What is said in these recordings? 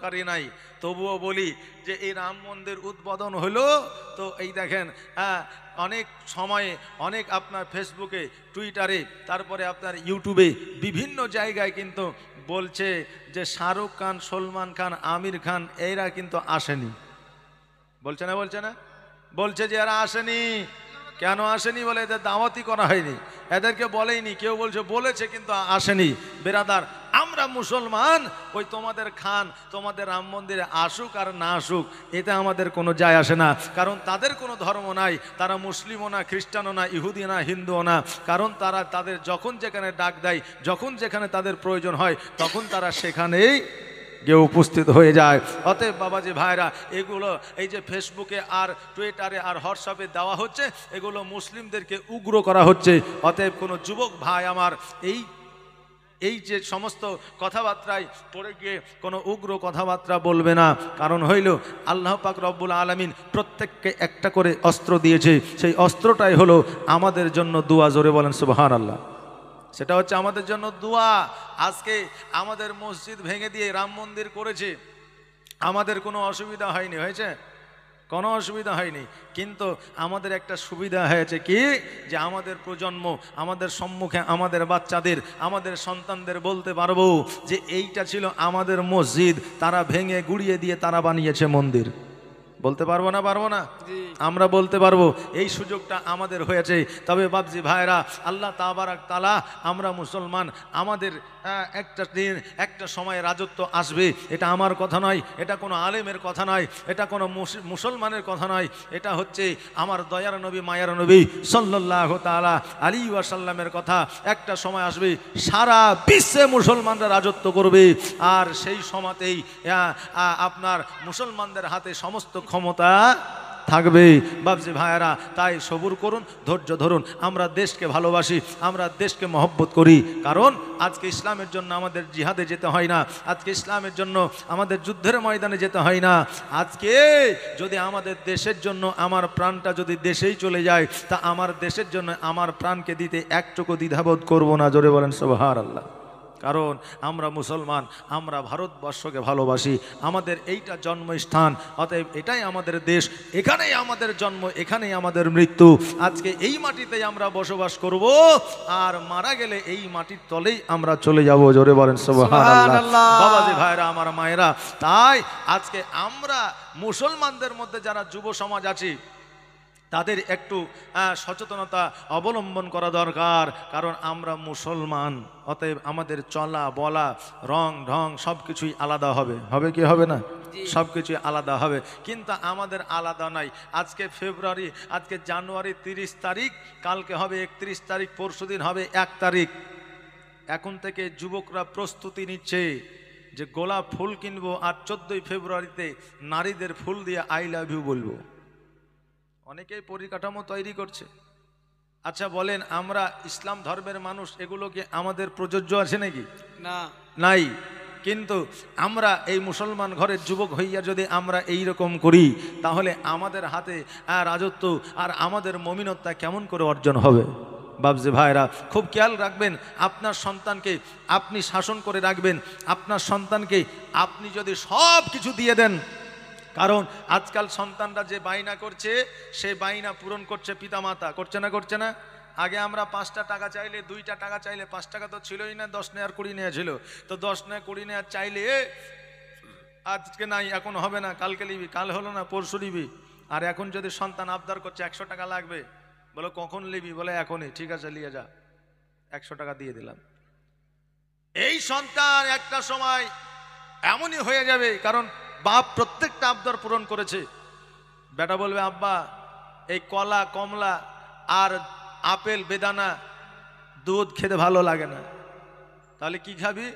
দরকারই নাই তবুও বলি যে এই রাম মন্দির উদ্বোধন হলো তো এই দেখেন হ্যাঁ অনেক সময়ে অনেক আপনার ফেসবুকে টুইটারে তারপরে আপনার ইউটিউবে বিভিন্ন জায়গায় কিন্তু বলছে যে শাহরুখ খান সলমান খান আমির খান এরা কিন্তু আসেনি বলছে না বলছে না বলছে যে এরা আসেনি কেন আসেনি বলে এদের দাওয়াতি করা হয়নি এদেরকে বলেইনি কেউ বলছে বলেছে কিন্তু আসেনি বেরাদার আমরা মুসলমান ওই তোমাদের খান তোমাদের রাম মন্দিরে আসুক আর না আসুক এতে আমাদের কোনো যায় আসে না কারণ তাদের কোনো ধর্ম নাই তারা মুসলিমও না খ্রিস্টানও না ইহুদি না হিন্দুও না কারণ তারা তাদের যখন যেখানে ডাক দেয় যখন যেখানে তাদের প্রয়োজন হয় তখন তারা সেখানেই গিয়ে উপস্থিত হয়ে যায় অতএব বাবাজি ভাইরা এগুলো এই যে ফেসবুকে আর টুইটারে আর হোয়াটসঅ্যাপে দেওয়া হচ্ছে এগুলো মুসলিমদেরকে উগ্র করা হচ্ছে অতএব কোনো যুবক ভাই আমার এই এই যে সমস্ত কথাবার্তায় পড়ে গিয়ে কোনো উগ্র কথাবার্তা বলবে না কারণ হইল আল্লাহ পাক রব্বুল আলমিন প্রত্যেককে একটা করে অস্ত্র দিয়েছে সেই অস্ত্রটাই হলো আমাদের জন্য দুয়া জোরে বলেন সুবাহান আল্লাহ সেটা হচ্ছে আমাদের জন্য দোয়া আজকে আমাদের মসজিদ ভেঙে দিয়ে রাম মন্দির করেছে আমাদের কোনো অসুবিধা হয়নি হয়েছে কোনো অসুবিধা হয়নি কিন্তু আমাদের একটা সুবিধা হয়েছে কি যে আমাদের প্রজন্ম আমাদের সম্মুখে আমাদের বাচ্চাদের আমাদের সন্তানদের বলতে পারবো যে এইটা ছিল আমাদের মসজিদ তারা ভেঙে গুড়িয়ে দিয়ে তারা বানিয়েছে মন্দির বলতে পারবো না পারবো না আমরা বলতে পারবো এই সুযোগটা আমাদের হয়েছে তবে বাবজি ভাইরা আল্লাহ তাবারাক তালা আমরা মুসলমান আমাদের হ্যাঁ, একটা দিন একটা সময় রাজত্ব আসবে এটা আমার কথা নয় এটা কোনো আলেমের কথা নয় এটা কোনো মুসলমানের কথা নয় এটা হচ্ছে আমার দয়ার নবী মায়ার নবী সল্লাহ তালা আলী ওয়াসাল্লামের কথা একটা সময় আসবে সারা বিশ্বে মুসলমানরা রাজত্ব করবে আর সেই সময়তেই আপনার মুসলমানদের হাতে সমস্ত ক্ষমতা থাকবে বাবজি ভাইয়েরা তাই সবুর করুন ধৈর্য ধরুন আমরা দেশকে ভালোবাসি আমরা দেশকে মহব্বত করি কারণ আজকে ইসলামের জন্য আমাদের জিহাদে যেতে হয় না আজকে ইসলামের জন্য আমাদের যুদ্ধের ময়দানে যেতে হয় না আজকে যদি আমাদের দেশের জন্য আমার প্রাণটা যদি দেশেই চলে যায় তা আমার দেশের জন্য আমার প্রাণকে দিতে একটুকু দ্বিধাবোধ করবো না জোরে বলেন সোহার আল্লাহ কারণ আমরা মুসলমান আমরা ভারতবর্ষকে ভালোবাসি আমাদের এইটা জন্মস্থান অতএব এটাই আমাদের দেশ এখানেই আমাদের জন্ম এখানেই আমাদের মৃত্যু আজকে এই মাটিতেই আমরা বসবাস করব আর মারা গেলে এই মাটির তলেই আমরা চলে যাব জোরে বলেন বাবাজি ভাইরা আমার মায়েরা তাই আজকে আমরা মুসলমানদের মধ্যে যারা যুব সমাজ আছি তাদের একটু সচেতনতা অবলম্বন করা দরকার কারণ আমরা মুসলমান অতএব আমাদের চলা বলা রং ঢং সব কিছুই আলাদা হবে হবে কি হবে না সব কিছুই আলাদা হবে কিন্তু আমাদের আলাদা নাই আজকে ফেব্রুয়ারি আজকে জানুয়ারি তিরিশ তারিখ কালকে হবে একত্রিশ তারিখ পরশু হবে এক তারিখ এখন থেকে যুবকরা প্রস্তুতি নিচ্ছে যে গোলাপ ফুল কিনবো আর চোদ্দই ফেব্রুয়ারিতে নারীদের ফুল দিয়ে আই লাভ ইউ বলবো অনেকেই পরিকাঠামো তৈরি করছে আচ্ছা বলেন আমরা ইসলাম ধর্মের মানুষ এগুলোকে আমাদের প্রযোজ্য আছে নাকি না নাই কিন্তু আমরা এই মুসলমান ঘরের যুবক হইয়া যদি আমরা এই রকম করি তাহলে আমাদের হাতে রাজত্ব আর আমাদের মমিনতা কেমন করে অর্জন হবে বাবজি ভাইরা খুব খেয়াল রাখবেন আপনার সন্তানকে আপনি শাসন করে রাখবেন আপনার সন্তানকে আপনি যদি সব কিছু দিয়ে দেন কারণ আজকাল সন্তানরা যে বায়না করছে সে বায়না পূরণ করছে পিতা মাতা করছে না করছে না আগে আমরা পাঁচটা টাকা চাইলে দুইটা টাকা চাইলে পাঁচ টাকা তো ছিলই না দশ নেয়ার কুড়ি নেওয়া ছিল তো দশ নেয়া কুড়ি নেয়ার চাইলে আজকে নাই এখন হবে না কালকে নিবি কাল হলো না পরশু নিবি আর এখন যদি সন্তান আবদার করছে একশো টাকা লাগবে বলো কখন নিবি বলে এখনই ঠিক আছে লিয়ে যা একশো টাকা দিয়ে দিলাম এই সন্তান একটা সময় এমনই হয়ে যাবে কারণ বাপ প্রত্যেকটা আবদার পূরণ করেছে বেটা বলবে আব্বা এই কলা কমলা আর আপেল বেদানা দুধ খেতে ভালো লাগে না তাহলে কি খাবি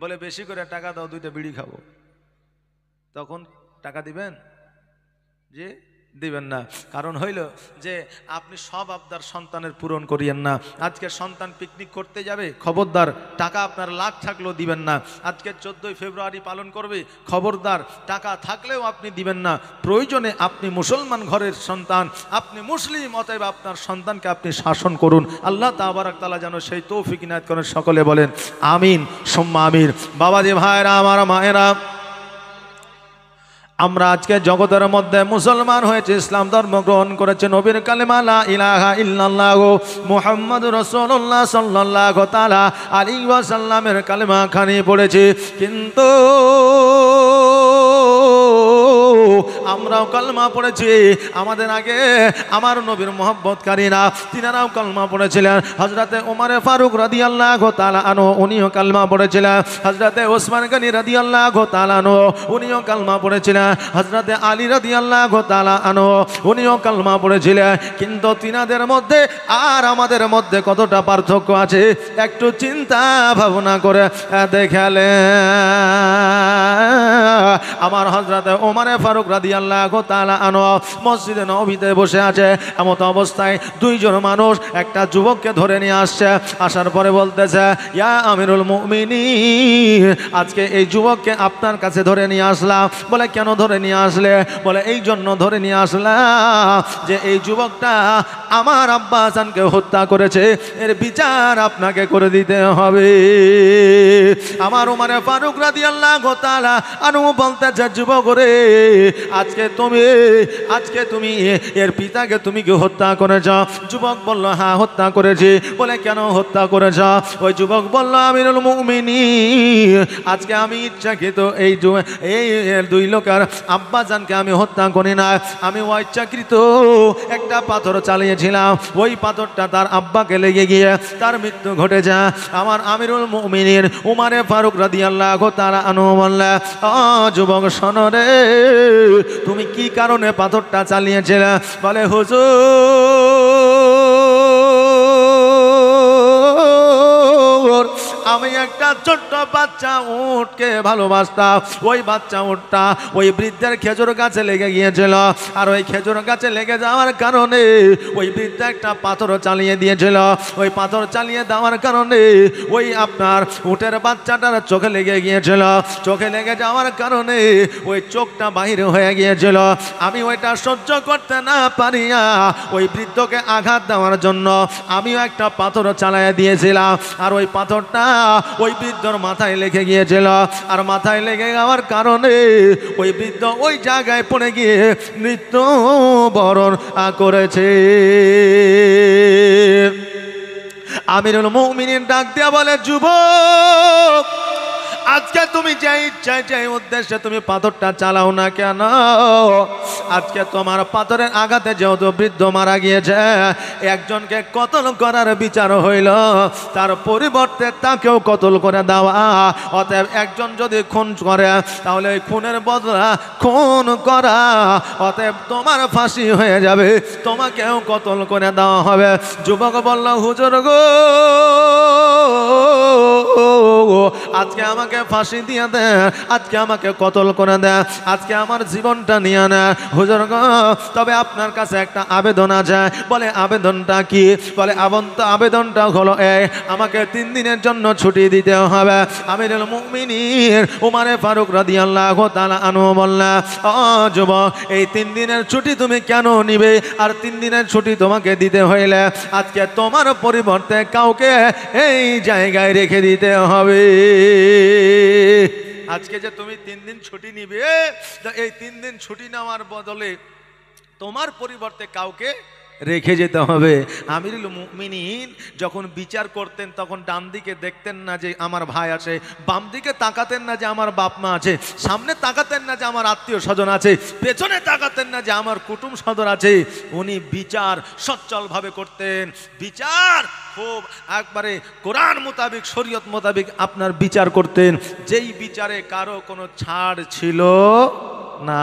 বলে বেশি করে টাকা দাও দুইটা বিড়ি খাবো তখন টাকা দিবেন যে দিবেন না কারণ হইল যে আপনি সব আপনার সন্তানের পূরণ করিয়েন না আজকে সন্তান পিকনিক করতে যাবে খবরদার টাকা আপনার লাখ থাকলেও দিবেন না আজকে চোদ্দোই ফেব্রুয়ারি পালন করবে খবরদার টাকা থাকলেও আপনি দিবেন না প্রয়োজনে আপনি মুসলমান ঘরের সন্তান আপনি মুসলিম অতএব আপনার সন্তানকে আপনি শাসন করুন আল্লাহ তাবারাক তালা যেন সেই তৌফিক ইনায়ত করেন সকলে বলেন আমিন সোম্মা আমির বাবাজি ভাইরা আমার মায়েরা আমরা আজকে জগতের মধ্যে মুসলমান হয়েছে ইসলাম ধর্ম গ্রহণ করেছে নবীর কালেমালা ইলাহা ইল্লাল্লাহ মুহাম্মদ রসুল্লাহ সাল্লাহ তালা আলী ওয়াসাল্লামের কালেমা খানি পড়েছে কিন্তু আমরাও কালমা পড়েছি আমাদের আগে আমার নবীর কারিনা তিনারাও কালমা পড়েছিলেন হজরতে ওমারে ফারুক রাদি আল্লাহ ঘোতালানো উনিও কালমা পড়েছিলেন হজরতে ওসমান গানি রাদি আল্লাহ ঘোতালানো উনিও কালমা পড়েছিলেন হজরতে আলী রাদি আল্লাহ আনো উনিও কালমা পড়েছিলেন কিন্তু তিনাদের মধ্যে আর আমাদের মধ্যে কতটা পার্থক্য আছে একটু চিন্তা ভাবনা করে দেখালে আমার হজরতে ওমারে ফারুক রাদিয়াল্লাহু তাআলা আনো মসজিদে নবীতে বসে আছে এমত অবস্থায় দুইজন মানুষ একটা যুবককে ধরে নিয়ে আসছে আসার পরে বলতেছে ইয়া আমিরুল মুমিনি আজকে এই যুবককে আপনার কাছে ধরে নিয়ে আসলাম বলে কেন ধরে নিয়ে আসলে বলে এই জন্য ধরে নিয়ে আসলাম যে এই যুবকটা আমার আব্বা হত্যা করেছে এর বিচার আপনাকে করে দিতে হবে আমার উমারে ফারুক রাদিয়াল্লাহু তাআলা আনু বলতেছে যুবক রে আজকে তুমি আজকে তুমি এর পিতাকে তুমি কি হত্যা করেছ যুবক বলল হ্যাঁ হত্যা করেছি বলে কেন হত্যা করেছ ওই যুবক বলল আমিরুল মুমিনি আজকে আমি ইচ্ছাকৃত এই এই দুই আব্বা আব্বাজানকে আমি হত্যা করি না আমি ইচ্ছাকৃত একটা পাথর চালিয়েছিলাম ওই পাথরটা তার আব্বাকে লেগে গিয়ে তার মৃত্যু ঘটে যা আমার আমিরুল মুমিনের উমারে ফারুক রাদিয়াল্লাহ তারা আনু বললে যুবক সনরে তুমি কি কারণে পাথরটা চালিয়েছিলে বলে হুজু আমি একটা ছোট্ট বাচ্চা উঠকে ভালোবাসতাম ওই বাচ্চা উঠটা ওই বৃদ্ধের খেজুর গাছে লেগে গিয়েছিল আর ওই খেজুর গাছে লেগে যাওয়ার কারণে ওই বৃদ্ধ একটা পাথর চালিয়ে দিয়েছিল ওই পাথর চালিয়ে দেওয়ার কারণে ওই আপনার উটের বাচ্চাটার চোখে লেগে গিয়েছিল চোখে লেগে যাওয়ার কারণে ওই চোখটা বাহির হয়ে গিয়েছিল আমি ওইটা সহ্য করতে না পারিয়া ওই বৃদ্ধকে আঘাত দেওয়ার জন্য আমিও একটা পাথর চালাইয়া দিয়েছিলাম আর ওই পাথরটা ওই বৃদ্ধ বৃদ্ধর মাথায় লেগে গিয়েছিল আর মাথায় লেগে যাওয়ার কারণে ওই বৃদ্ধ ওই জায়গায় পড়ে গিয়ে মৃত্যু বরণ করেছে আমিরুল মৌমিনীর ডাক দেওয়া বলে যুবক আজকে তুমি যে ইচ্ছায় যে উদ্দেশ্যে তুমি পাথরটা চালাও না কেন আজকে তোমার পাথরের আঘাতে যেহেতু বৃদ্ধ মারা গিয়েছে একজনকে কতল করার বিচার হইল তার পরিবর্তে তাকেও কতল করে দেওয়া অতএব একজন যদি খুন করে তাহলে ওই খুনের বদলা খুন করা অতএব তোমার ফাঁসি হয়ে যাবে তোমাকেও কতল করে দেওয়া হবে যুবক বলল হুজুর গো আজকে আমাকে ফাঁসি দিয়ে দে আজকে আমাকে কতল করে দে আজকে আমার জীবনটা নিয়ে নে হুজুর তবে আপনার কাছে একটা আবেদন আছে বলে আবেদনটা কি বলে আবন্ত আবেদনটা হলো এ আমাকে তিন দিনের জন্য ছুটি দিতে হবে আমি মুমিনীর উমারে ফারুক রাদিয়াল্লাহ তালা আনু বললা অ যুবক এই তিন দিনের ছুটি তুমি কেন নিবে আর তিন দিনের ছুটি তোমাকে দিতে হইলে আজকে তোমার পরিবর্তে কাউকে এই জায়গায় রেখে দিতে হবে আজকে যে তুমি তিন দিন ছুটি নিবে এই তিন দিন ছুটি নেওয়ার বদলে তোমার পরিবর্তে কাউকে রেখে যেতে হবে আমিরুল মুমিনিন যখন বিচার করতেন তখন ডান দিকে দেখতেন না যে আমার ভাই আছে বাম দিকে তাকাতেন না যে আমার বাপ মা আছে সামনে তাকাতেন না যে আমার আত্মীয় স্বজন আছে পেছনে তাকাতেন না যে আমার কুটুম সদর আছে উনি বিচার সচ্ছলভাবে করতেন বিচার খুব একবারে কোরআন মোতাবেক শরীয়ত মোতাবেক আপনার বিচার করতেন যেই বিচারে কারো কোনো ছাড় ছিল না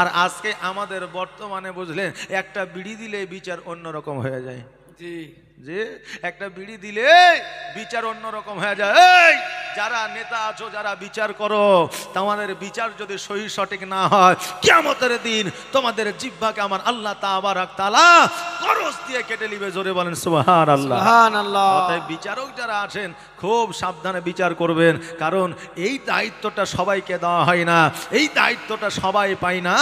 আর আজকে আমাদের বর্তমানে বুঝলেন একটা বিড়ি দিলে বিচার অন্যরকম হয়ে যায় জি যে একটা বিড়ি দিলে বিচার অন্যরকম হয়ে যায় এই যারা নেতা আছো যারা বিচার করো তোমাদের বিচার যদি সহি সঠিক না হয় কেমতের দিন তোমাদের জিব্বাকে আমার আল্লাহ তাবারাক তালা খরচ দিয়ে কেটে নিবে জোরে বলেন সুবাহান আল্লাহ আল্লাহ বিচারক যারা আছেন খুব সাবধানে বিচার করবেন কারণ এই দায়িত্বটা সবাইকে দেওয়া হয় না এই দায়িত্বটা সবাই পায় না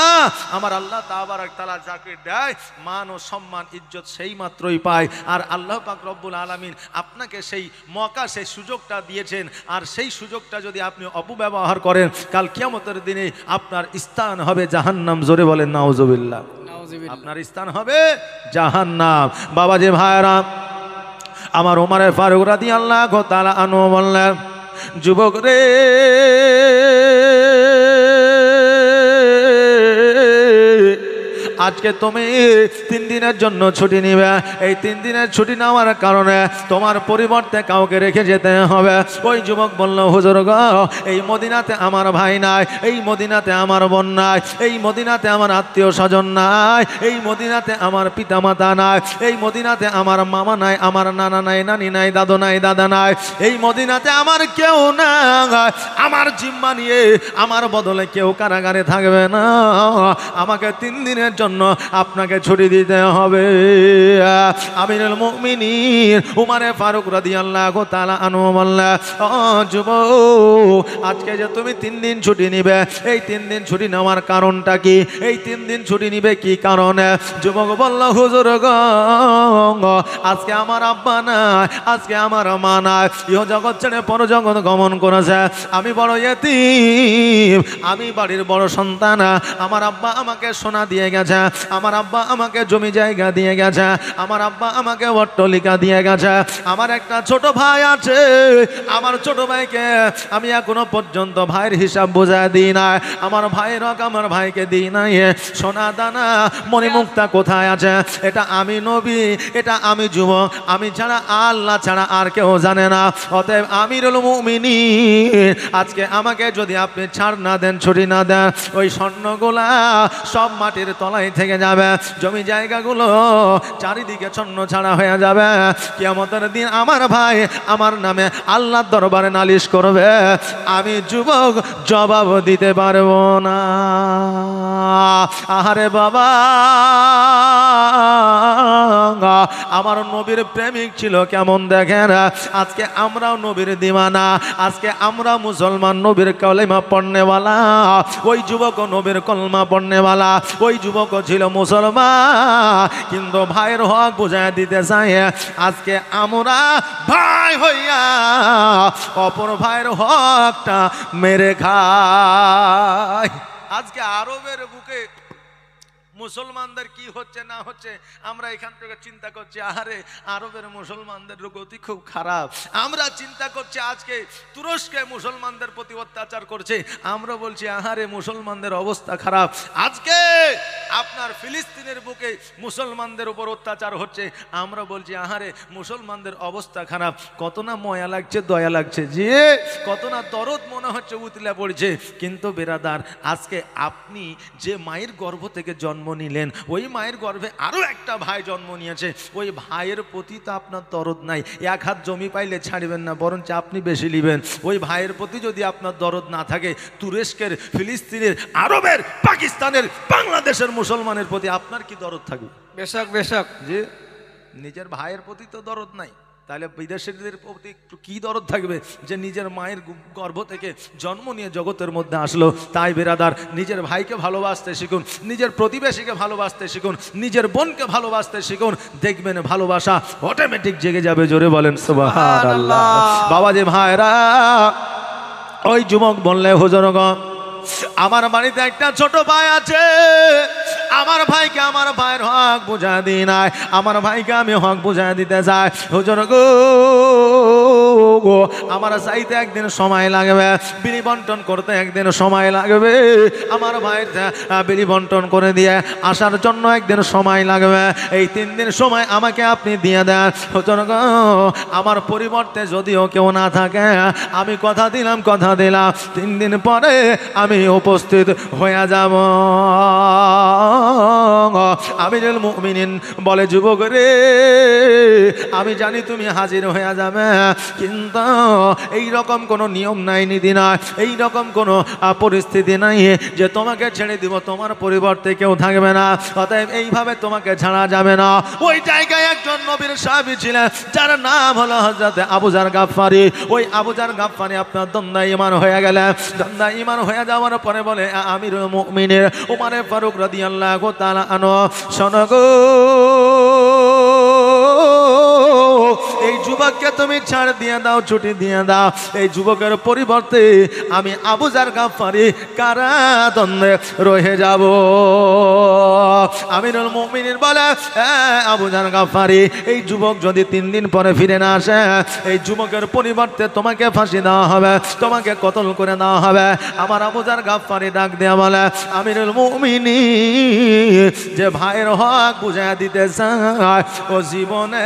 আমার আল্লাহ তাবারাক তালা চাকরি দেয় মান ও সম্মান ইজ্জত সেই মাত্রই পায় আর আল্লাহ আল্লাহ পাক রব্বুল আলমিন আপনাকে সেই মকা সেই সুযোগটা দিয়েছেন আর সেই সুযোগটা যদি আপনি অপব্যবহার করেন কাল কিয়ামতের দিনে আপনার স্থান হবে জাহান্নাম জোরে বলেন নাউজবিল্লা আপনার স্থান হবে জাহান্নাম বাবা যে ভাইরা আমার ওমারে ফারুক রাদি আল্লাহ তালা আনু বললেন যুবক রে আজকে তুমি তিন দিনের জন্য ছুটি নিবে এই তিন দিনের ছুটি নেওয়ার কারণে তোমার পরিবর্তে কাউকে রেখে যেতে হবে ওই যুবক বলল হুজুর গ এই মদিনাতে আমার ভাই নাই এই মদিনাতে আমার বোন নাই এই মদিনাতে আমার আত্মীয় স্বজন নাই এই মদিনাতে আমার পিতামাতা নাই এই মদিনাতে আমার মামা নাই আমার নানা নাই নানি নাই দাদু নাই দাদা নাই এই মদিনাতে আমার কেউ নাই আমার জিম্মা নিয়ে আমার বদলে কেউ কারাগারে থাকবে না আমাকে তিন দিনের জন্য জন্য আপনাকে ছুটি দিতে হবে আমিরুল মুমিনীর উমারে ফারুক রাদিয়াল্লাহু তাআলা আনহু বললা ও যুবক আজকে যে তুমি তিন দিন ছুটি নিবে এই তিন দিন ছুটি নেওয়ার কারণটা কি এই তিন দিন ছুটি নিবে কি কারণে যুবক বলল হুজুর গ আজকে আমার আব্বা নাই আজকে আমার মা নাই ইহ জগৎ ছেড়ে পর জগৎ গমন করেছে আমি বড় এতিম আমি বাড়ির বড় সন্তান আমার আব্বা আমাকে সোনা দিয়ে গেছে আমার আব্বা আমাকে জমি জায়গা দিয়ে গেছে আমার আব্বা আমাকে অট্টলিকা দিয়ে গেছে আমার একটা ছোট ভাই আছে আমার ছোট ভাইকে আমি এখনো পর্যন্ত ভাইয়ের হিসাব বোঝা দিই না আমার ভাইয়ের হক আমার ভাইকে দিই না সোনা দানা মণিমুক্তা কোথায় আছে এটা আমি নবী এটা আমি যুবক আমি ছাড়া আল্লাহ ছাড়া আর কেউ জানে না অতএব আমিরুল মুমিনি আজকে আমাকে যদি আপনি ছাড় না দেন ছুটি না দেন ওই স্বর্ণগোলা সব মাটির তলায় থেকে যাবে জমি জায়গাগুলো চারিদিকে ছন্ন ছাড়া হয়ে যাবে কেমতের দিন আমার ভাই আমার নামে আল্লাহ দরবারে নালিশ করবে আমি যুবক জবাব দিতে পারবো না আহারে বাবা আমার নবীর প্রেমিক ছিল কেমন দেখেন আজকে আমরাও নবীর দিমানা আজকে আমরা মুসলমান নবীর কলেমা পড়নেওয়ালা ওই যুবক নবীর কলমা পড়নেওয়ালা ওই যুবক ছিল মুসলমান কিন্তু ভাইয়ের হক বুঝাই দিতে চাই আজকে আমরা ভাই হইয়া অপর ভাইয়ের হকটা মেরে খায় আজকে আরবের বুকে মুসলমানদের কি হচ্ছে না হচ্ছে আমরা এখান থেকে চিন্তা করছি আহারে আরবের মুসলমানদের গতি খুব খারাপ আমরা চিন্তা করছি আজকে তুরস্কে মুসলমানদের প্রতি অত্যাচার করছে আমরা বলছি আহারে মুসলমানদের অবস্থা খারাপ আজকে আপনার ফিলিস্তিনের বুকে মুসলমানদের উপর অত্যাচার হচ্ছে আমরা বলছি আহারে মুসলমানদের অবস্থা খারাপ কত না ময়া লাগছে দয়া লাগছে যে কত না দরদ মনে হচ্ছে উতলা পড়ছে কিন্তু বেরাদার আজকে আপনি যে মায়ের গর্ভ থেকে জন্ম নিলেন ওই মায়ের গর্ভে আরও একটা ভাই জন্ম নিয়েছে ওই ভাইয়ের প্রতি তো আপনার দরদ নাই এক হাত জমি পাইলে ছাড়বেন না বরঞ্চ আপনি বেশি নেবেন ওই ভাইয়ের প্রতি যদি আপনার দরদ না থাকে তুরস্কের ফিলিস্তিনের আরবের পাকিস্তানের বাংলাদেশের মুসলমানের প্রতি আপনার কি দরদ থাকবে বেশক বেশক যে নিজের ভাইয়ের প্রতি তো দরদ নাই তাহলে বিদেশিদের প্রতি একটু কী দরদ থাকবে যে নিজের মায়ের গর্ভ থেকে জন্ম নিয়ে জগতের মধ্যে আসলো তাই বেরাদার নিজের ভাইকে ভালোবাসতে শিখুন নিজের প্রতিবেশীকে ভালোবাসতে শিখুন নিজের বোনকে ভালোবাসতে শিখুন দেখবেন ভালোবাসা অটোমেটিক জেগে যাবে জোরে বলেন সুবাহ বাবা যে ভাইরা ওই যুবক বললে হুজুরগণ আমার বাড়িতে একটা ছোট ভাই আছে আমার ভাইকে আমার ভাইয়ের হক বোঝা দিই নাই আমার ভাইকে আমি হক বোঝা দিতে চাই হুজুর গো গো আমার চাইতে একদিন সময় লাগবে বিলি বন্টন করতে একদিন সময় লাগবে আমার ভাইয়ের বিলি বন্টন করে দিয়ে আসার জন্য একদিন সময় লাগবে এই তিন দিন সময় আমাকে আপনি দিয়ে দেন হুজুর গো আমার পরিবর্তে যদিও কেউ না থাকে আমি কথা দিলাম কথা দিলাম তিন দিন পরে আমি আমি উপস্থিত হইয়া যাব আমিরুল মুমিনিন বলে যুবক রে আমি জানি তুমি হাজির হইয়া যাবে কিন্তু এই রকম কোনো নিয়ম নাই নিদি নাই এই রকম কোনো পরিস্থিতি নাই যে তোমাকে ছেড়ে দিব তোমার পরিবর্তে কেউ থাকবে না অতএব এইভাবে তোমাকে ছাড়া যাবে না ওই জায়গায় একজন নবীর সাহাবি ছিলেন যার নাম হলো হজরতে আবুজার গাফফারি ওই আবুজার গাফফারি আপনার দন্দা ইমান হয়ে গেলেন দন্দা ইমান হয়ে যাওয়া যাওয়ার পরে বলে আমির মুমিনের উমারে ফারুক রাদিয়াল্লাহু তাআলা আনো শোনো গো এই যুবককে তুমি ছাড় দিয়ে দাও ছুটি দিয়ে দাও এই যুবকের পরিবর্তে আমি আবুজার গাফারি কারাদণ্ডে রয়ে যাব আমিরুল মুমিনের বলে আবুজার গাফারি এই যুবক যদি তিন দিন পরে ফিরে না আসে এই যুবকের পরিবর্তে তোমাকে ফাঁসি দেওয়া হবে তোমাকে কতল করে দেওয়া হবে আমার আবুজার গাফারি ডাক দেওয়া বলে আমিরুল মমিনি যে ভাইয়ের হক বুঝা দিতে চায় ও জীবনে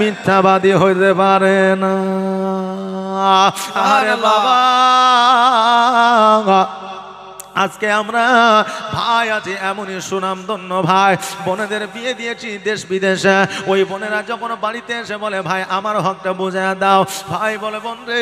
মিথ্যা মিথ্যাবাদী হইতে পারে না আরে বাবা আজকে আমরা ভাই আছে এমনই সুনাম ধন্য ভাই বোনেদের বিয়ে দিয়েছি দেশ বিদেশে ওই বোনেরা যখন বাড়িতে এসে বলে ভাই আমার হকটা বোঝা দাও ভাই বলে বোন রে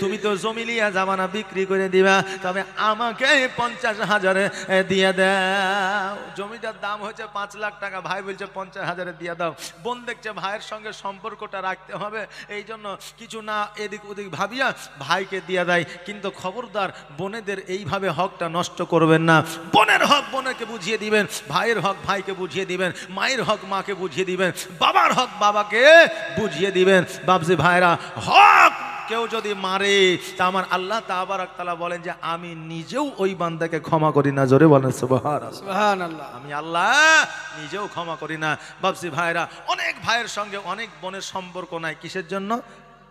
তুমি তো জমিলিয়া জামানা বিক্রি করে দিবা তবে আমাকে পঞ্চাশ হাজারে দিয়ে দাও জমিটার দাম হয়েছে পাঁচ লাখ টাকা ভাই বলছে পঞ্চাশ হাজারে দিয়ে দাও বোন দেখছে ভাইয়ের সঙ্গে সম্পর্কটা রাখতে হবে এই জন্য কিছু না এদিক ওদিক ভাবিয়া ভাইকে দিয়ে দেয় কিন্তু খবরদার বোনেদের এইভাবে হকটা নষ্ট করবেন না বোনের হক বোনেরকে বুঝিয়ে দিবেন ভাইয়ের হক ভাইকে বুঝিয়ে দিবেন মায়ের হক মাকে বুঝিয়ে দিবেন বাবার হক বাবাকে বুঝিয়ে দিবেন বাবজি ভাইরা হক কেউ যদি মারে তা আমার আল্লাহ আবার তালা বলেন যে আমি নিজেও ওই বান্দাকে ক্ষমা করি না জোরে বলেন আমি আল্লাহ নিজেও ক্ষমা করি না বাবসি ভাইরা অনেক ভাইয়ের সঙ্গে অনেক বোনের সম্পর্ক নাই কিসের জন্য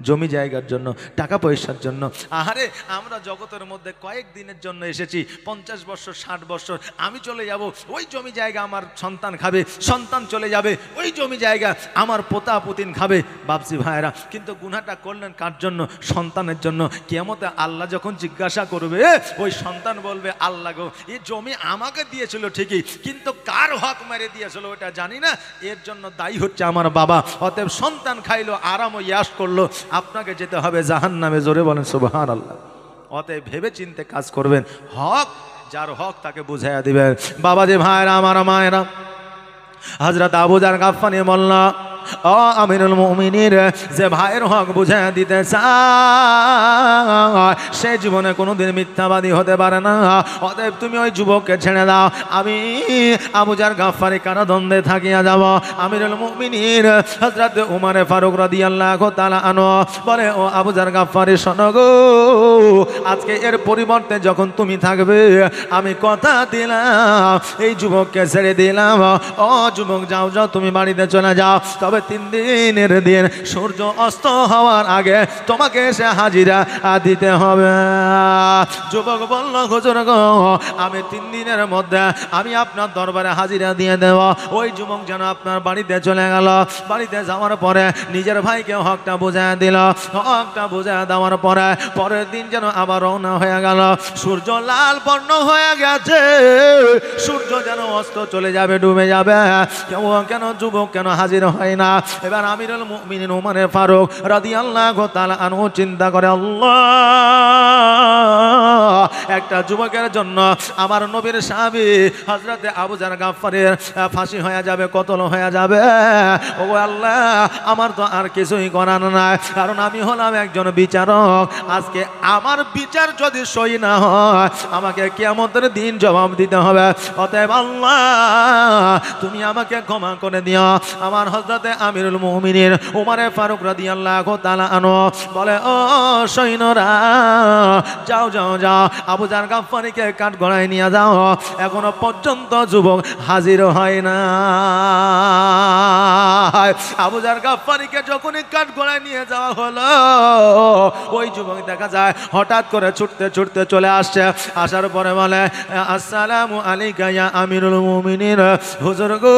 জমি জায়গার জন্য টাকা পয়সার জন্য আহারে আমরা জগতের মধ্যে কয়েক দিনের জন্য এসেছি পঞ্চাশ বছর ষাট বছর আমি চলে যাব ওই জমি জায়গা আমার সন্তান খাবে সন্তান চলে যাবে ওই জমি জায়গা আমার পোতা পুতিন খাবে বাপসি ভাইয়েরা কিন্তু গুনাটা করলেন কার জন্য সন্তানের জন্য কেমতে আল্লাহ যখন জিজ্ঞাসা করবে ওই সন্তান বলবে আল্লাহ গো এ জমি আমাকে দিয়েছিল ঠিকই কিন্তু কার হক মেরে দিয়েছিল ওটা জানি না এর জন্য দায়ী হচ্ছে আমার বাবা অতএব সন্তান খাইলো আরাম ইয়াস করলো আপনাকে যেতে হবে জাহান নামে জোরে বলেন সুবাহান আল্লাহ অতএব ভেবে চিনতে কাজ করবেন হক যার হক তাকে বুঝাইয়া দিবেন বাবা যে ভাইরা আমার মায়েরা হজরত আবুজার গাফানি মোল্লা অ আমিরুল মুমিনীর যে ভাইয়ের হক বুঝে দিতে চায় সে জীবনে কোনোদিন মিথ্যাবাদী হতে পারে না অতএব তুমি ওই যুবককে ছেড়ে দাও আমি আবুজার গাফারি কারাদন্দে থাকিয়া যাব আমিরুল মুমিনীর হজরত উমারে ফারুক রাদি আল্লাহ তালা আনো বলে ও আবুজার গাফারি সনগ আজকে এর পরিবর্তে যখন তুমি থাকবে আমি কথা দিলাম এই যুবককে ছেড়ে দিলাম ও যুবক যাও যাও তুমি বাড়িতে চলে যাও তবে হবে তিন দিনের দিন সূর্য অস্ত হওয়ার আগে তোমাকে এসে হাজিরা দিতে হবে যুবক বলল হুজুর আমি তিন দিনের মধ্যে আমি আপনার দরবারে হাজিরা দিয়ে দেব ওই যুবক যেন আপনার বাড়িতে চলে গেল বাড়িতে যাওয়ার পরে নিজের ভাইকে হকটা বুঝায় দিল হকটা বুঝায় দেওয়ার পরে পরের দিন যেন আবার রওনা হয়ে গেল সূর্য লাল বর্ণ হয়ে গেছে সূর্য যেন অস্ত চলে যাবে ডুবে যাবে কেউ কেন যুবক কেন হাজির হয় না না এবার আমিরুল মুমিনিন উমারে ফারুক রাদিয়াল্লাহু তাআলা আনহু চিন্তা করে আল্লাহ একটা যুবকের জন্য আমার নবীর স্বামী হজরতে আবুজার গাফারের ফাঁসি হয়ে যাবে কতল হয়ে যাবে ও আল্লাহ আমার তো আর কিছুই করার নাই কারণ আমি হলাম একজন বিচারক আজকে আমার বিচার যদি সই না হয় আমাকে কেমন দিন জবাব দিতে হবে অতএব আল্লাহ তুমি আমাকে ক্ষমা করে দিও আমার হজরতে হজরতে আমিরুল মুমিনের উমারে ফারুক রাদিয়াল্লাহু তাআলা আনো বলে ও সৈন্যরা যাও যাও যাও আবু জার গাফফারিকে কাঠ গড়াই নিয়ে যাও এখনো পর্যন্ত যুবক হাজির হয় না আবু জার গাফফারিকে যখনই কাঠ গড়াই নিয়ে যাওয়া হলো ওই যুবক দেখা যায় হঠাৎ করে ছুটতে ছুটতে চলে আসছে আসার পরে বলে আসসালামু আলাইকা ইয়া আমিরুল মোমিনের হুজুর গো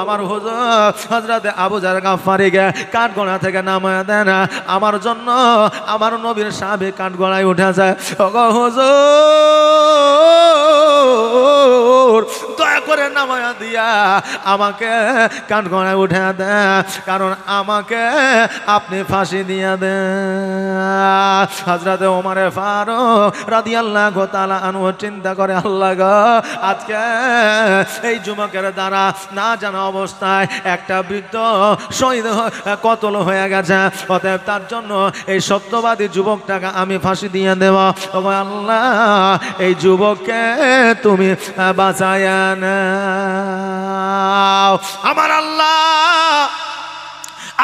আমার হুজুর হজরত আবু জার গাফারি গে কাঠগোড়া থেকে নামায় দেয় না আমার জন্য আমার নবীর সাবে কাঠগোড়ায় উঠে যায় হজ দয়া করে নামায়া দিয়া আমাকে কাঠগোড়ায় উঠে দেয় কারণ আমাকে আপনি ফাঁসি দিয়া দেন হাজরাতে ওমারে ফারো রাদি আল্লাহ গোতালা আনু চিন্তা করে আল্লাহ গ আজকে এই যুবকের দ্বারা না জানা অবস্থায় একটা বৃদ্ধ শহীদ কতল হয়ে গেছে অতএব তার জন্য এই সত্যবাদী যুবকটাকে আমি ফাঁসি দিয়ে দেব আল্লাহ এই যুবককে তুমি বাঁচায় না আমার আল্লাহ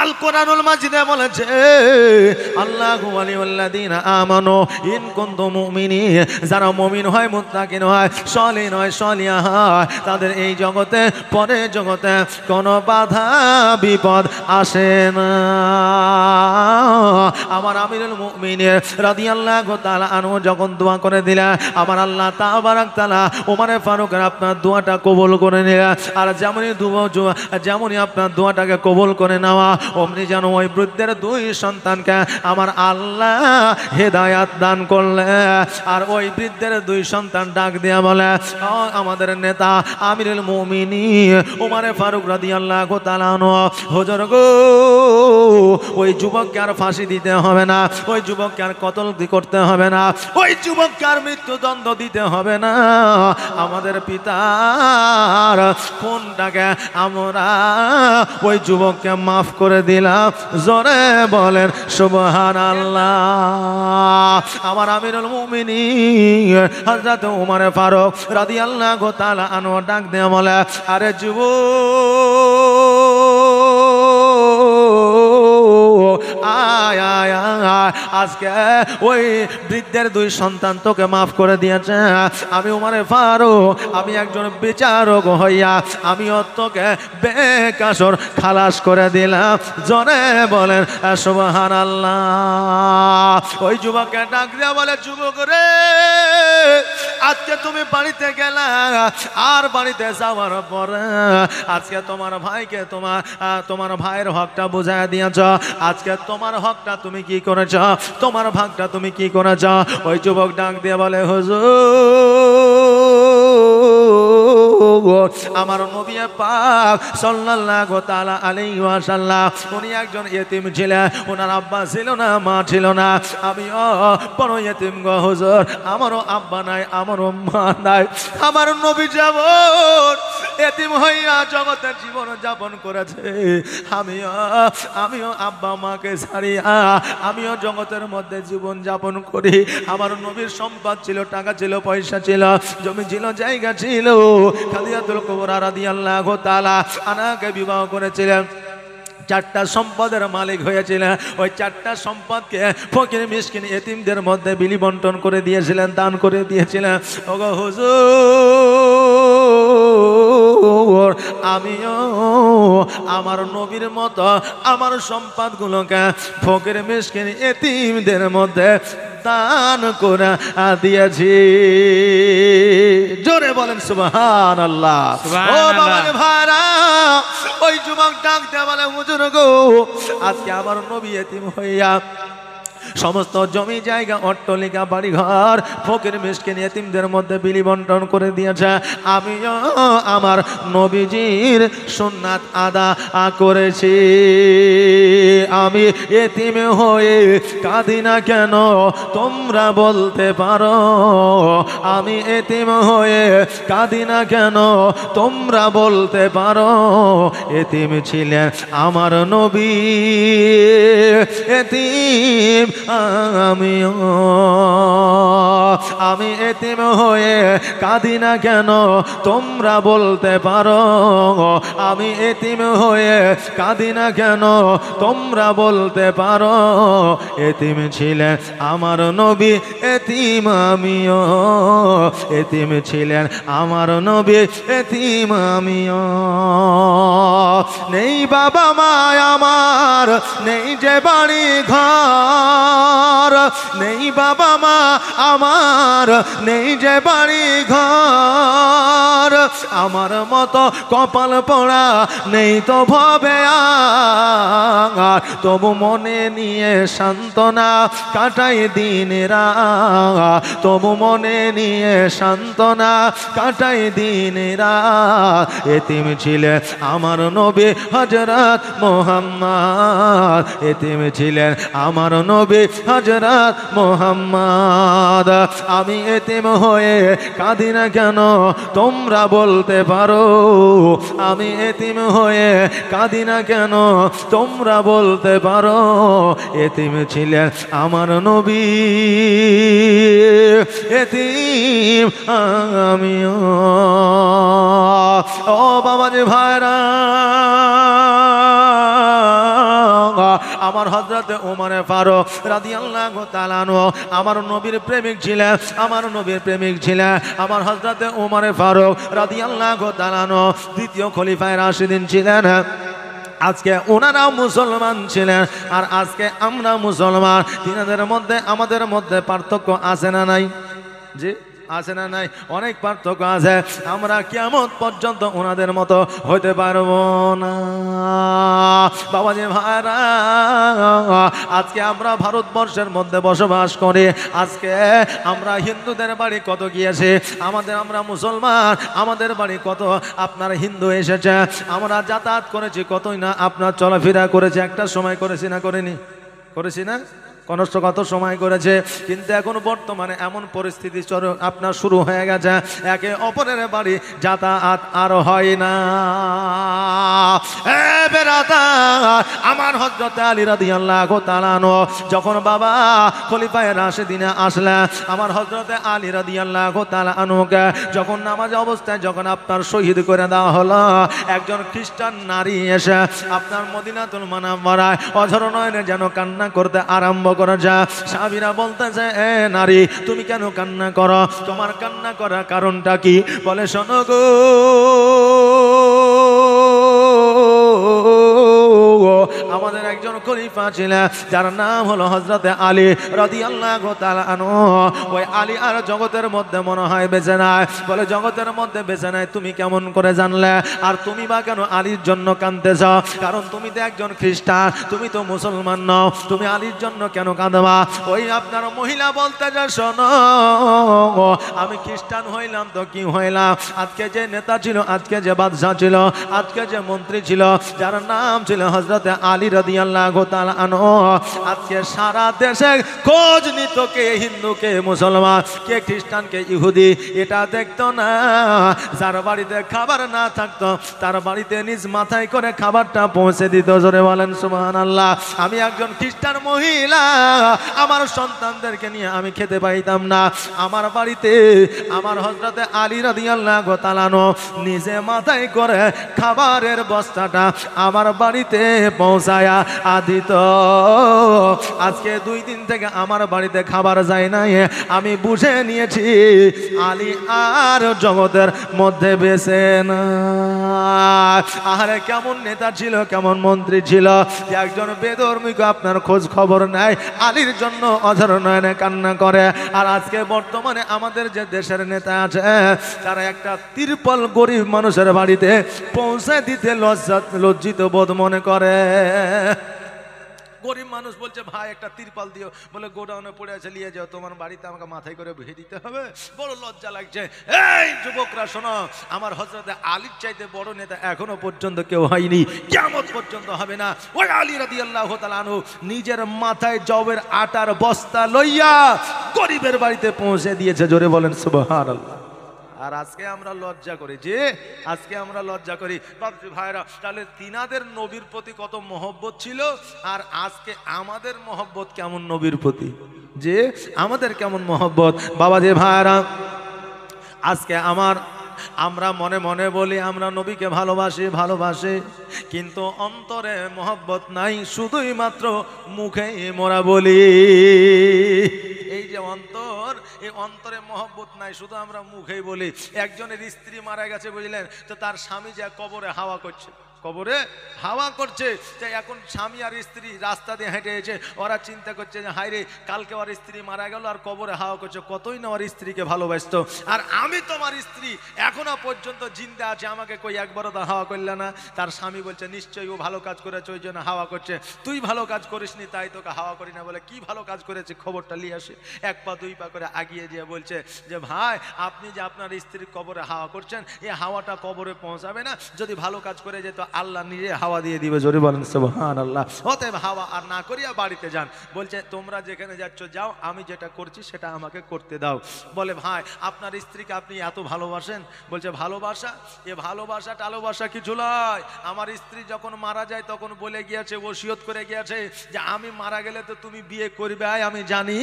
আল কোরআনুল মাজিদে বলেছে আল্লাহ আলিউল্লাদিনা আমানো ইন কুনতু মুমিনি যারা মুমিন হয় মুত্তাকিন হয় সলি নয় সলিয়া হয় তাদের এই জগতে পরে জগতে কোনো বাধা বিপদ আসে না আমার আমিরুল মুমিনের আল্লাহ তাআলা আনু যখন দোয়া করে দিলা আমার আল্লাহ তাবারাক তালা ওমানে ফারুকের আপনার দোয়াটা কবুল করে নিলা আর যেমনই দুবো যেমনই আপনার দোয়াটাকে কবুল করে নেওয়া অমনি যেন ওই বৃদ্ধের দুই সন্তানকে আমার আল্লাহ হেদায়াত দান করলে আর ওই বৃদ্ধের দুই সন্তান ডাক দিয়া বলে আমাদের নেতা আমিরুল মমিনী উমারে ফারুক রাদি আল্লাহ গোতালানো হজর গো ওই যুবককে আর ফাঁসি দিতে হবে না ওই যুবককে আর কতল করতে হবে না ওই যুবককে আর মৃত্যুদণ্ড দিতে হবে না আমাদের পিতার কোনটাকে আমরা ওই যুবককে মাফ করে করে দিলাম জোরে বলেন সুবহান আল্লাহ আমার আমিরুল মুমিনি হজরত উমারে ফারুক রাদিয়াল্লাহু তাআলা আনহু ডাক দেয়া বলে আরে যুবক আজকে ওই বৃদ্ধের দুই সন্তান তোকে মাফ করে দিয়েছে আমি উমারে ফারো আমি একজন বিচারক হইয়া আমি তোকে বেকাসর খালাস করে দিলাম জনে বলেন সুবহান আল্লাহ ওই যুবককে ডাক দেওয়া বলে যুবক রে আজকে তুমি বাড়িতে গেলা আর বাড়িতে যাওয়ার পরে আজকে তোমার ভাইকে তোমার তোমার ভাইয়ের হকটা বোঝায় দিয়েছ আজকে তোমার হকটা তুমি কি করেছ তোমার ভাগটা তুমি কি করেছ ওই যুবক ডাক দিয়ে বলে হুজুর আমার নবী পাক সাল্লাল্লাহু তাআলা আলাইহি ওয়াসাল্লাম উনি একজন ইতিম ছিলেন ওনার আব্বা ছিল না মা ছিল না আমি বড় ইতিম গো হুজুর আমারও আব্বা নাই আমারও মা নাই আমার নবী যেমন এতিম হইয়া জগতের জীবন যাপন করেছে আমিও আমিও আব্বা মাকে ছাড়িয়া আমিও জগতের মধ্যে জীবন যাপন করি আমার নবীর সম্পদ ছিল টাকা ছিল পয়সা ছিল জমি ছিল জায়গা ছিল কুবরা রাদিয়াল্লাহু তাআলা আনাকে বিবাহ করেছিলেন চারটা সম্পদের মালিক হয়েছিলেন ওই চারটা সম্পদকে ফকির মিসকিন এতিমদের মধ্যে বিলি বন্টন করে দিয়েছিলেন দান করে দিয়েছিলেন ওগো হুজুর আমিও আমার নবীর মতো আমার সম্পদগুলোকে ফকির মিসকিন এতিমদের মধ্যে দান করে দিয়েছি জোরে বলেন সুবহান আল্লাহ ও বাবারে ভাইরা ওই যুবক ডাক দেওয়ালে হুজুর গো আজকে আমার নবী এতিম হইয়া সমস্ত জমি জায়গা অট্টলিকা বাড়িঘর ফকির নিয়ে তিমদের মধ্যে বিলি বন্টন করে দিয়েছে আমিও আমার নবীজির সোনাত আদা করেছি আমি এতিম হয়ে কাঁদি না কেন তোমরা বলতে পারো আমি এতিম হয়ে কাঁদি না কেন তোমরা বলতে পারো এতিম ছিলেন আমার নবী এতিম আমিও আমি এতিম হয়ে কাঁদি না কেন তোমরা বলতে পারো আমি এতিম হয়ে কাঁদি না কেন তোমরা বলতে পারো এতিম ছিলেন আমার নবী এতিম আমিও এতিম ছিলেন আমার নবী এতিম আমিও নেই বাবা মা আমার নেই যে বাড়ি ঘর আমার নেই বাবা মা আমার নেই যে বাড়ি ঘর আমার মতো কপাল পড়া নেই তো ভবে আর তবু মনে নিয়ে সান্ত্বনা কাটাই রা তবু মনে নিয়ে সান্ত্বনা কাটাই রা এতিম ছিলেন আমার নবী হজরত মোহাম্মদ এতিম ছিলেন আমার নবী হজরত মোহাম্মদ আমি এতিম হয়ে কাঁদি না কেন তোমরা বলতে পারো আমি এতিম হয়ে কাঁদি না কেন তোমরা বলতে পারো এতিম ছিলেন আমার নবী এতিম আমিও ও বাবা যে ভাইরা আমার হজরত উমরে ফারুক রাদি আল্লাহ তালানো আমার নবীর প্রেমিক ছিলেন আমার নবীর প্রেমিক ছিলেন আমার হজরত ওমানে ফারুক রাদি আল্লাহ তালানো দ্বিতীয় খলিফায় রাশিদিন ছিলেন আজকে ওনারাও মুসলমান ছিলেন আর আজকে আমরা মুসলমান তিনাদের মধ্যে আমাদের মধ্যে পার্থক্য আছে না নাই যে আছে না নাই অনেক পার্থক্য আছে আমরা কেমন পর্যন্ত ওনাদের মতো হতে পারবো না বাবাজি ভাইরা আজকে আমরা ভারতবর্ষের মধ্যে বসবাস করি আজকে আমরা হিন্দুদের বাড়ি কত গিয়েছে আমাদের আমরা মুসলমান আমাদের বাড়ি কত আপনার হিন্দু এসেছে আমরা যাতায়াত করেছি কতই না আপনার চলাফেরা করেছি একটা সময় করেছি না করেনি করেছি না কনস্য কত সময় করেছে কিন্তু এখন বর্তমানে এমন পরিস্থিতি আপনার শুরু হয়ে গেছে একে অপরের বাড়ি যাতায়াত আর হয় না আমার হজরত আলী রাধি আল্লাহ তালানো যখন বাবা খলিফায় রাশে দিনে আসলে আমার হজরতে আলী রাধি আল্লাহ তালানোকে যখন নামাজ অবস্থায় যখন আপনার শহীদ করে দেওয়া হলো একজন খ্রিস্টান নারী এসে আপনার মদিনাতুল মানা মারায় অঝরণয়নে যেন কান্না করতে আরম্ভ করা যা সাহাবিরা বলতেছে এ নারী তুমি কেন কান্না করো তোমার কান্না করার কারণটা কি বলে শোনো গো খলিফা ছিলেন যার নাম হলো হজরতে আলী রদি আল্লাহ আনো ওই আলী আর জগতের মধ্যে মনে হয় বেঁচে নাই বলে জগতের মধ্যে বেঁচে নাই তুমি কেমন করে জানলে আর তুমি বা কেন আলীর জন্য কাঁদতেছ কারণ তুমি তো একজন খ্রিস্টান তুমি তো মুসলমান নও তুমি আলীর জন্য কেন কাঁদবা ওই আপনার মহিলা বলতে যা শোনো আমি খ্রিস্টান হইলাম তো কি হইলাম আজকে যে নেতা ছিল আজকে যে বাদশাহ ছিল আজকে যে মন্ত্রী ছিল যার নাম ছিল হজরত আলী রদি আল্লাহ তাল আজকে সারা দেশে খোঁজ নিত কে মুসলমান কে ইহুদি এটা দেখতো না যার বাড়িতে খাবার না থাকতো তার বাড়িতে নিজ মাথায় করে খাবারটা পৌঁছে দিত জোরে বলেন সুমান আল্লাহ আমি একজন খ্রিস্টান মহিলা আমার সন্তানদেরকে নিয়ে আমি খেতে পাইতাম না আমার বাড়িতে আমার হজরতে আলী রাদিয়াল্লাহ গোতালানো নিজে মাথায় করে খাবারের বস্তাটা আমার বাড়িতে পৌঁছায়া আর দিত আজকে দুই দিন থেকে আমার বাড়িতে খাবার যায় নাই আমি বুঝে নিয়েছি আলী আর জগতের মধ্যে বেছে না আরে কেমন নেতা ছিল কেমন মন্ত্রী ছিল একজন বেধর্মীকে আপনার খোঁজ খবর নেয় আলীর জন্য অধর নয়নে কান্না করে আর আজকে বর্তমানে আমাদের যে দেশের নেতা আছে তারা একটা তিরপল গরিব মানুষের বাড়িতে পৌঁছে দিতে লজ্জা লজ্জিত বোধ মনে করে গরিব মানুষ বলছে ভাই একটা তিরপাল দিও বলে গোডাউনে পড়ে আছে নিয়ে যাও তোমার বাড়িতে আমাকে মাথায় করে ভেয়ে দিতে হবে বড় লজ্জা লাগছে এই যুবকরা শোনো আমার হজরতে আলীর চাইতে বড় নেতা এখনো পর্যন্ত কেউ হয়নি কেমন পর্যন্ত হবে না ওই আলী রাদি আল্লাহ তালানু নিজের মাথায় জবের আটার বস্তা লইয়া গরিবের বাড়িতে পৌঁছে দিয়েছে জোরে বলেন আল্লাহ আর আজকে আমরা লজ্জা করি যে আজকে আমরা লজ্জা করি বাপজি ভাইরা তাহলে তিনাদের নবীর প্রতি কত মহব্বত ছিল আর আজকে আমাদের মহব্বত কেমন নবীর প্রতি যে আমাদের কেমন মহব্বত বাবা যে ভাইরা আজকে আমার আমরা মনে মনে বলি আমরা নবীকে ভালোবাসি ভালোবাসি কিন্তু অন্তরে মহব্বত নাই শুধুই মাত্র মুখে মোরা বলি এই যে অন্তর এই অন্তরে মহব্বত নাই শুধু আমরা মুখেই বলি একজনের স্ত্রী মারা গেছে বুঝলেন তো তার স্বামী যা কবরে হাওয়া করছে কবরে হাওয়া করছে যে এখন স্বামী আর স্ত্রী রাস্তা দিয়ে হেঁটে এসে ওরা চিন্তা করছে যে হায় রে কালকে ওর স্ত্রী মারা গেল আর কবরে হাওয়া করছে কতই না ওর স্ত্রীকে ভালোবাসত আর আমি তোমার স্ত্রী এখনো পর্যন্ত জিন্দে আছে আমাকে কই একবারও তা হাওয়া করলে না তার স্বামী বলছে নিশ্চয়ই ও ভালো কাজ করেছে ওই জন্য হাওয়া করছে তুই ভালো কাজ করিসনি তাই তোকে হাওয়া করি না বলে কি ভালো কাজ করেছে খবরটা নিয়ে আসে এক পা দুই পা করে আগিয়ে যেয়ে বলছে যে ভাই আপনি যে আপনার স্ত্রীর কবরে হাওয়া করছেন এই হাওয়াটা কবরে পৌঁছাবে না যদি ভালো কাজ করে যেত আল্লাহ নিজে হাওয়া দিয়ে দিবে জোরে বলেন সোহান আল্লাহ অতএব হাওয়া আর না করিয়া বাড়িতে যান বলছে তোমরা যেখানে যাচ্ছ যাও আমি যেটা করছি সেটা আমাকে করতে দাও বলে ভাই আপনার স্ত্রীকে আপনি এত ভালোবাসেন বলছে ভালোবাসা এ ভালোবাসা টালোবাসা কিছু নয় আমার স্ত্রী যখন মারা যায় তখন বলে গিয়েছে ওসিয়ত করে গিয়েছে যে আমি মারা গেলে তো তুমি বিয়ে করবে আমি জানি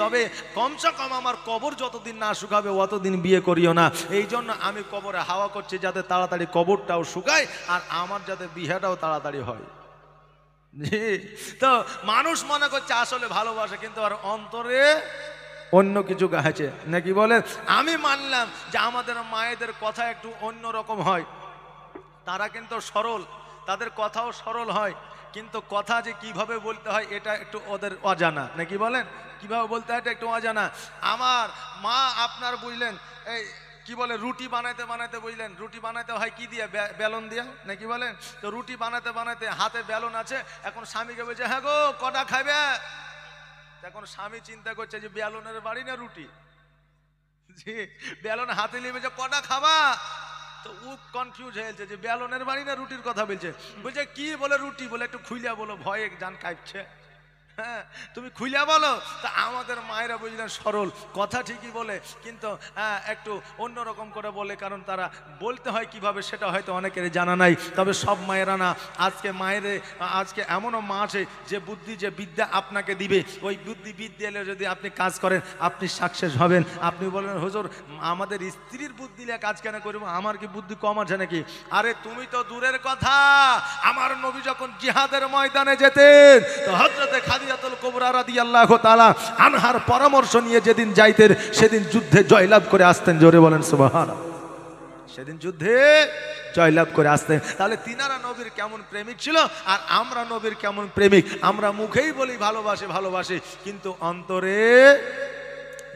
তবে কমসে কম আমার কবর যতদিন না শুকাবে অতদিন বিয়ে করিও না এই জন্য আমি কবরে হাওয়া করছি যাতে তাড়াতাড়ি কবরটাও শুকায় আর আমার আমার যাতে বিহাটাও তাড়াতাড়ি হয় তো মানুষ মনে করছে আসলে ভালোবাসে কিন্তু আর অন্তরে অন্য কিছু গাছে নাকি বলে আমি মানলাম যে আমাদের মায়েদের কথা একটু অন্য রকম হয় তারা কিন্তু সরল তাদের কথাও সরল হয় কিন্তু কথা যে কিভাবে বলতে হয় এটা একটু ওদের অজানা নাকি বলেন কিভাবে বলতে হয় এটা একটু অজানা আমার মা আপনার বুঝলেন এই কি বলে রুটি বানাইতে বানাইতে বুঝলেন রুটি বানাইতে হয় কি দিয়ে বেলন দিয়ে নাকি বলেন তো রুটি বানাতে বানাতে হাতে বেলন আছে এখন স্বামীকে বলছে হ্যাঁ গো কটা খাবে এখন স্বামী চিন্তা করছে যে বেলনের বাড়ি না রুটি জি বেলন হাতে নিয়ে বলছে কটা খাবা তো উ কনফিউজ হয়েছে যে বেলনের বাড়ি না রুটির কথা বলছে বলছে কি বলে রুটি বলে একটু খুইলিয়া বলো ভয়ে যান খাইছে হ্যাঁ তুমি খুইলা বলো তা আমাদের মায়েরা বুঝলেন সরল কথা ঠিকই বলে কিন্তু হ্যাঁ একটু অন্যরকম করে বলে কারণ তারা বলতে হয় কিভাবে সেটা হয়তো অনেকের জানা নাই তবে সব মায়েরা না আজকে মায়ের আজকে এমনও মা আছে যে বুদ্ধি যে বিদ্যা আপনাকে দিবে ওই বুদ্ধি বিদ্যা এলে যদি আপনি কাজ করেন আপনি সাকসেস হবেন আপনি বলেন হুজুর আমাদের স্ত্রীর বুদ্ধি নিয়ে কাজ কেন করবো আমার কি বুদ্ধি কম আছে নাকি আরে তুমি তো দূরের কথা আমার নবী যখন জিহাদের ময়দানে যেতেন তো হজরতে খাদি কোবরা আনহার পরামর্শ নিয়ে যেদিন যাইতেন সেদিন যুদ্ধে জয়লাভ করে আসতেন জোরে বলেন সুবহানাল্লাহ সেদিন যুদ্ধে জয়লাভ করে আসতেন তাহলে তিনারা নবীর কেমন প্রেমিক ছিল আর আমরা নবীর কেমন প্রেমিক আমরা মুখেই বলি ভালোবাসে ভালোবাসে কিন্তু অন্তরে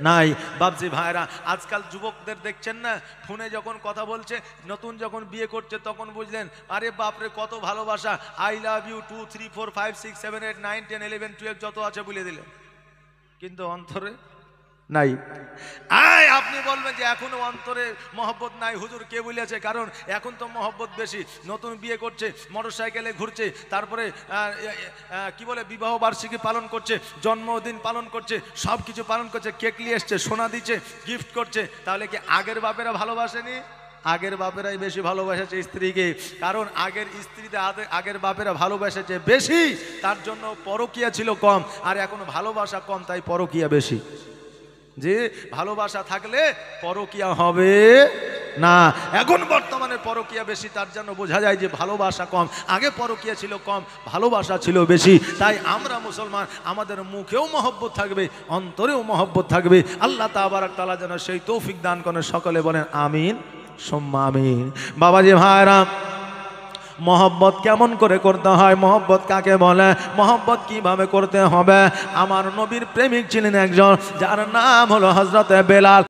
নাই বাবজি ভাইরা আজকাল যুবকদের দেখছেন না ফোনে যখন কথা বলছে নতুন যখন বিয়ে করছে তখন বুঝলেন আরে বাপরে কত ভালোবাসা I love you two three four five six seven eight nine ten eleven twelve যত আছে বলে দিলেন কিন্তু অন্তরে নাই আয় আপনি বলবেন যে এখনো অন্তরে মহব্বত নাই হুজুর কে বলেছে কারণ এখন তো মহব্বত বেশি নতুন বিয়ে করছে মোটর সাইকেলে ঘুরছে তারপরে কি বলে বিবাহ বার্ষিকী পালন করছে জন্মদিন পালন করছে সব কিছু পালন করছে কেক নিয়ে এসছে সোনা দিচ্ছে গিফট করছে তাহলে কি আগের বাপেরা ভালোবাসেনি আগের বাপেরাই বেশি ভালোবাসেছে স্ত্রীকে কারণ আগের স্ত্রীতে আগের বাপেরা ভালোবাসেছে বেশি তার জন্য পরকিয়া ছিল কম আর এখন ভালোবাসা কম তাই পরকিয়া বেশি যে ভালোবাসা থাকলে পরকিয়া হবে না এখন বর্তমানে পরকিয়া বেশি তার জন্য বোঝা যায় যে ভালোবাসা কম আগে পরকিয়া ছিল কম ভালোবাসা ছিল বেশি তাই আমরা মুসলমান আমাদের মুখেও মহব্বত থাকবে অন্তরেও মহব্বত থাকবে আল্লাহ তাবারাক তালা যেন সেই তৌফিক দান করেন সকলে বলেন আমিন সোম্মা আমিন বাবাজি ভাইরাম মহব্বত কেমন করে করতে হয় মহব্বত কাকে বলে মহব্বত কিভাবে করতে হবে আমার নবীর প্রেমিক ছিলেন একজন যার নাম হলো হজরতে বেলাল